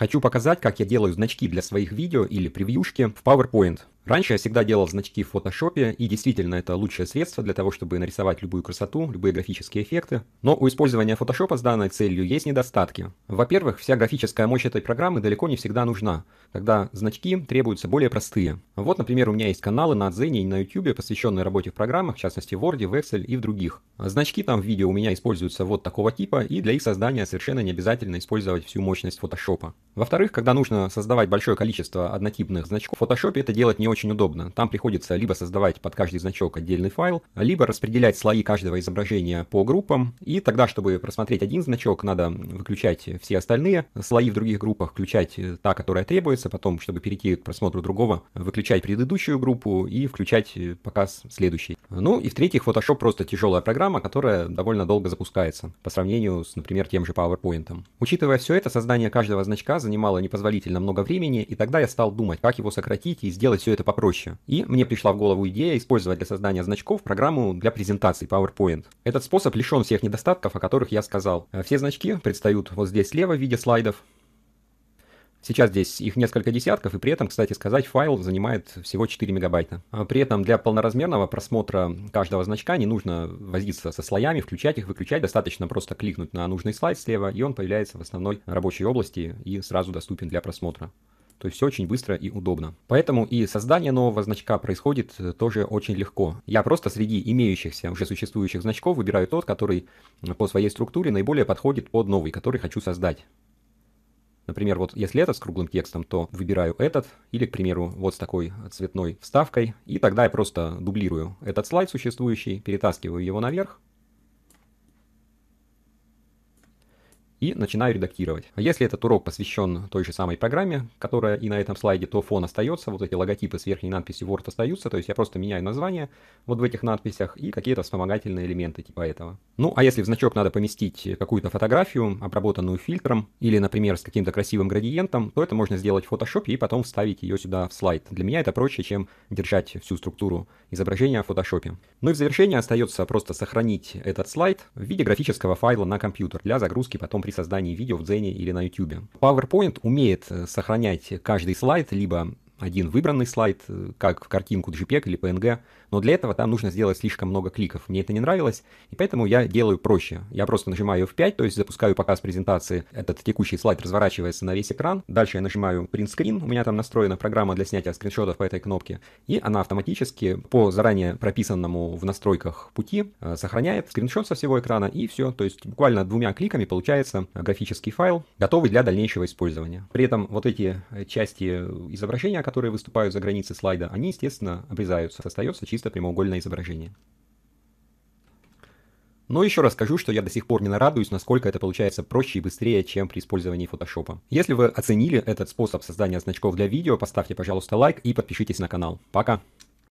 Хочу показать, как я делаю значки для своих видео или превьюшки в PowerPoint. Раньше я всегда делал значки в фотошопе, и действительно это лучшее средство для того, чтобы нарисовать любую красоту, любые графические эффекты. Но у использования фотошопа с данной целью есть недостатки. Во-первых, вся графическая мощь этой программы далеко не всегда нужна, когда значки требуются более простые. Вот, например, у меня есть каналы на Дзене и на YouTube, посвященные работе в программах, в частности в Word, в Excel и в других. Значки там в видео у меня используются вот такого типа, и для их создания совершенно не обязательно использовать всю мощность фотошопа. Во-вторых, когда нужно создавать большое количество однотипных значков, в фотошопе это делать не очень очень удобно. Там приходится либо создавать под каждый значок отдельный файл, либо распределять слои каждого изображения по группам, и тогда, чтобы просмотреть один значок, надо выключать все остальные слои в других группах, включать э, та, которая требуется, потом, чтобы перейти к просмотру другого, выключать предыдущую группу и включать э, показ следующей. Ну и в-третьих, Photoshop просто тяжелая программа, которая довольно долго запускается, по сравнению с, например, тем же PowerPoint. Учитывая все это, создание каждого значка занимало непозволительно много времени, и тогда я стал думать, как его сократить и сделать все это это попроще. И мне пришла в голову идея использовать для создания значков программу для презентаций PowerPoint. Этот способ лишен всех недостатков, о которых я сказал. Э, все значки предстают вот здесь слева в виде слайдов. Сейчас здесь их несколько десятков, и при этом, кстати сказать, файл занимает всего 4 мегабайта. Э, при этом для полноразмерного просмотра каждого значка не нужно возиться со слоями, включать их, выключать. Достаточно просто кликнуть на нужный слайд слева, и он появляется в основной рабочей области и сразу доступен для просмотра. То есть все очень быстро и удобно. Поэтому и создание нового значка происходит э, тоже очень легко. Я просто среди имеющихся уже существующих значков выбираю тот, который по своей структуре наиболее подходит под новый, который хочу создать. Например, вот если это с круглым текстом, то выбираю этот, или, к примеру, вот с такой цветной вставкой, и тогда я просто дублирую этот слайд существующий, перетаскиваю его наверх, и начинаю редактировать. Если этот урок посвящен той же самой программе, которая и на этом слайде, то фон остается, вот эти логотипы с верхней надписью Word остаются, то есть я просто меняю название вот в этих надписях и какие-то вспомогательные элементы типа этого. Ну, а если в значок надо поместить какую-то фотографию, обработанную фильтром, или, например, с каким-то красивым градиентом, то это можно сделать в Photoshop и потом вставить ее сюда в слайд. Для меня это проще, чем держать всю структуру изображения в Photoshop. Ну и в завершение остается просто сохранить этот слайд в виде графического файла на компьютер для загрузки потом при при создании видео в Дзене или на YouTube. PowerPoint умеет э, сохранять каждый слайд либо один выбранный слайд, э, как в картинку JPEG или PNG, но для этого там нужно сделать слишком много кликов. Мне это не нравилось, и поэтому я делаю проще. Я просто нажимаю F5, то есть запускаю показ презентации, этот текущий слайд разворачивается на весь экран, дальше я нажимаю Print Screen, у меня там настроена программа для снятия скриншотов по этой кнопке, и она автоматически по заранее прописанному в настройках пути э, сохраняет скриншот со всего экрана, и все, то есть буквально двумя кликами получается графический файл, готовый для дальнейшего использования. При этом вот эти э, части изображения, которые выступают за границы слайда, они, естественно, обрезаются, остается чисто прямоугольное изображение. Но еще раз скажу, что я до сих пор не нарадуюсь, насколько это получается проще и быстрее, чем при использовании фотошопа. Если вы оценили этот способ создания значков для видео, поставьте, пожалуйста, лайк и подпишитесь на канал. Пока!